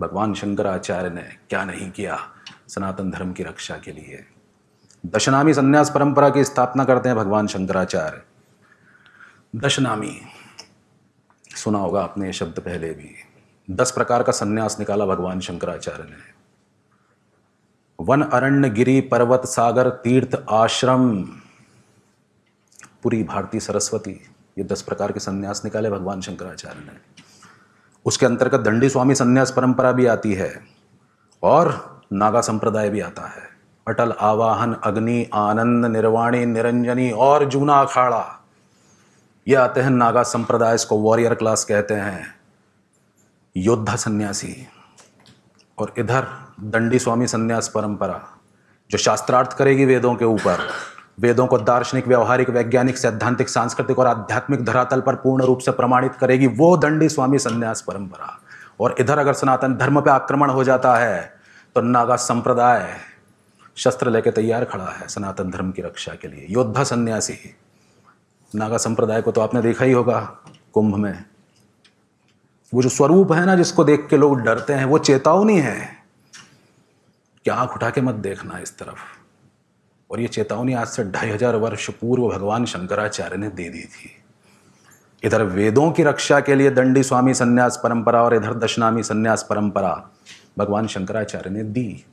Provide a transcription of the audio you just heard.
भगवान शंकराचार्य ने क्या नहीं किया सनातन धर्म की रक्षा के लिए दशनामी संन्यास परंपरा की स्थापना करते हैं भगवान शंकराचार्य दशनामी सुना होगा आपने ये शब्द पहले भी दस प्रकार का संन्यास निकाला भगवान शंकराचार्य ने वन अरण्य गिरी पर्वत सागर तीर्थ आश्रम पूरी भारती सरस्वती ये दस प्रकार के संन्यास निकाले भगवान शंकराचार्य ने उसके अंतर्गत दंडी स्वामी संन्यास परंपरा भी आती है और नागा संप्रदाय भी आता है अटल आवाहन अग्नि आनंद निर्वाणी निरंजनी और जूना अखाड़ा ये आते हैं नागा संप्रदाय इसको वॉरियर क्लास कहते हैं योद्धा सन्यासी और इधर दंडी स्वामी संन्यास परंपरा जो शास्त्रार्थ करेगी वेदों के ऊपर वेदों को दार्शनिक व्यवहारिक वैज्ञानिक सैद्धांतिक सांस्कृतिक और आध्यात्मिक धरातल पर पूर्ण रूप से प्रमाणित करेगी वो दंडी स्वामी संन्यास परंपरा और इधर अगर सनातन धर्म पे आक्रमण हो जाता है तो नागा संप्रदाय शस्त्र लेके तैयार खड़ा है सनातन धर्म की रक्षा के लिए योद्धा सन्यासी नागा संप्रदाय को तो आपने देखा ही होगा कुंभ में वो जो स्वरूप है ना जिसको देख के लोग डरते हैं वो चेतावनी है क्या आंख उठा के मत देखना इस तरफ और ये चेतावनी आज से ढाई हजार वर्ष पूर्व भगवान शंकराचार्य ने दे दी थी इधर वेदों की रक्षा के लिए दंडी स्वामी संन्यास परंपरा और इधर दशनामी संन्यास परंपरा भगवान शंकराचार्य ने दी